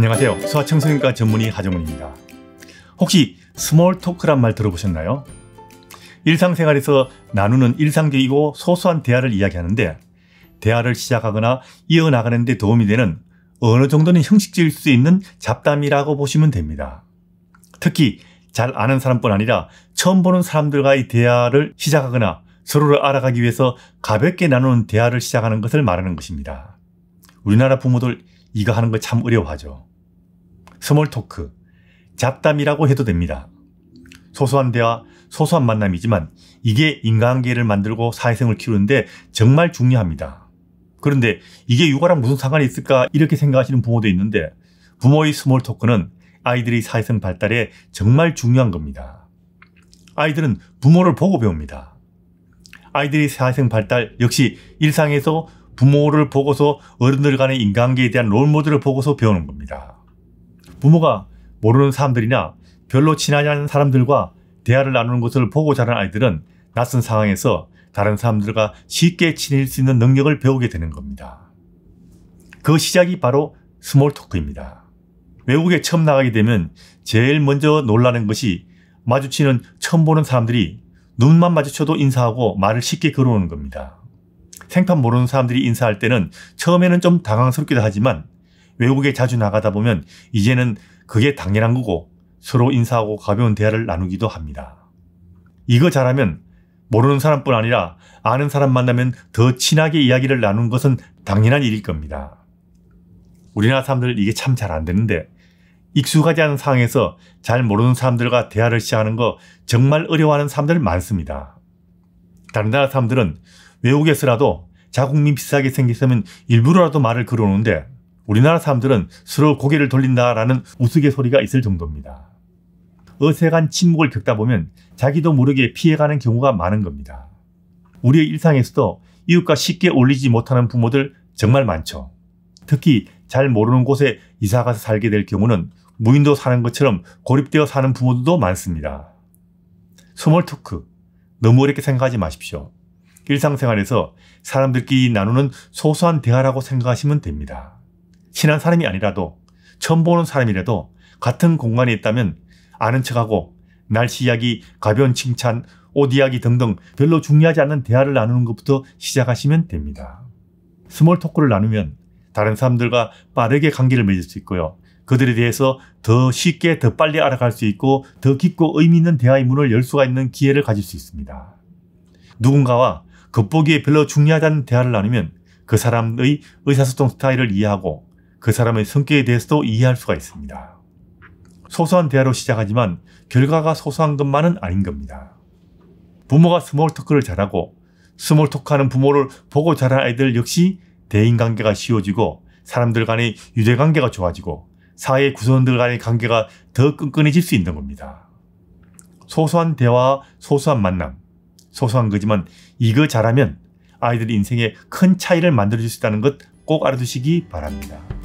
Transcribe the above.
안녕하세요. 수화청소년과 전문의 하정훈입니다. 혹시 스몰 토크란 말 들어보셨나요? 일상생활에서 나누는 일상적이고 소소한 대화를 이야기하는데 대화를 시작하거나 이어나가는 데 도움이 되는 어느 정도는 형식적일 수 있는 잡담이라고 보시면 됩니다. 특히 잘 아는 사람뿐 아니라 처음 보는 사람들과의 대화를 시작하거나 서로를 알아가기 위해서 가볍게 나누는 대화를 시작하는 것을 말하는 것입니다. 우리나라 부모들 이거 하는 거 참 어려워하죠. 스몰 토크, 잡담이라고 해도 됩니다. 소소한 대화, 소소한 만남이지만 이게 인간관계를 만들고 사회생을 키우는데 정말 중요합니다. 그런데 이게 육아랑 무슨 상관이 있을까 이렇게 생각하시는 부모도 있는데 부모의 스몰 토크는 아이들의 사회성 발달에 정말 중요한 겁니다. 아이들은 부모를 보고 배웁니다. 아이들의 사회성 발달 역시 일상에서 부모를 보고서 어른들 간의 인간계에 대한 롤모델을 보고서 배우는 겁니다. 부모가 모르는 사람들이나 별로 친하지 않은 사람들과 대화를 나누는 것을 보고 자란 아이들은 낯선 상황에서 다른 사람들과 쉽게 친해질 수 있는 능력을 배우게 되는 겁니다. 그 시작이 바로 스몰 토크입니다. 외국에 처음 나가게 되면 제일 먼저 놀라는 것이 마주치는 처음 보는 사람들이 눈만 마주쳐도 인사하고 말을 쉽게 걸어오는 겁니다. 생판 모르는 사람들이 인사할 때는 처음에는 좀 당황스럽기도 하지만 외국에 자주 나가다 보면 이제는 그게 당연한 거고 서로 인사하고 가벼운 대화를 나누기도 합니다. 이거 잘하면 모르는 사람뿐 아니라 아는 사람 만나면 더 친하게 이야기를 나누는 것은 당연한 일일 겁니다. 우리나라 사람들 이게 참 잘 안 되는데 익숙하지 않은 상황에서 잘 모르는 사람들과 대화를 시작하는 거 정말 어려워하는 사람들 많습니다. 다른 나라 사람들은 외국에서라도 자국민 비싸게 생겼으면 일부러라도 말을 걸어오는데 우리나라 사람들은 서로 고개를 돌린다라는 우스갯소리가 있을 정도입니다. 어색한 침묵을 겪다 보면 자기도 모르게 피해가는 경우가 많은 겁니다. 우리의 일상에서도 이웃과 쉽게 올리지 못하는 부모들 정말 많죠. 특히 잘 모르는 곳에 이사가서 살게 될 경우는 무인도 사는 것처럼 고립되어 사는 부모들도 많습니다. 스몰 토크, 너무 어렵게 생각하지 마십시오. 일상생활에서 사람들끼리 나누는 소소한 대화라고 생각하시면 됩니다. 친한 사람이 아니라도 처음 보는 사람이라도 같은 공간에 있다면 아는 척하고 날씨 이야기, 가벼운 칭찬, 옷 이야기 등등 별로 중요하지 않은 대화를 나누는 것부터 시작하시면 됩니다. 스몰 토크를 나누면 다른 사람들과 빠르게 관계를 맺을 수 있고요. 그들에 대해서 더 쉽게, 더 빨리 알아갈 수 있고 더 깊고 의미 있는 대화의 문을 열 수가 있는 기회를 가질 수 있습니다. 누군가와 겉보기에 별로 중요하다는 대화를 나누면 그 사람의 의사소통 스타일을 이해하고 그 사람의 성격에 대해서도 이해할 수가 있습니다. 소소한 대화로 시작하지만 결과가 소소한 것만은 아닌 겁니다. 부모가 스몰토크를 잘하고 스몰토크하는 부모를 보고 자란 아이들 역시 대인관계가 쉬워지고 사람들 간의 유대관계가 좋아지고 사회 구성원들 간의 관계가 더 끈끈해질 수 있는 겁니다. 소소한 대화, 소소한 만남, 소소한 거지만 이거 잘하면 아이들이 인생에 큰 차이를 만들어줄 수 있다는 것 꼭 알아두시기 바랍니다.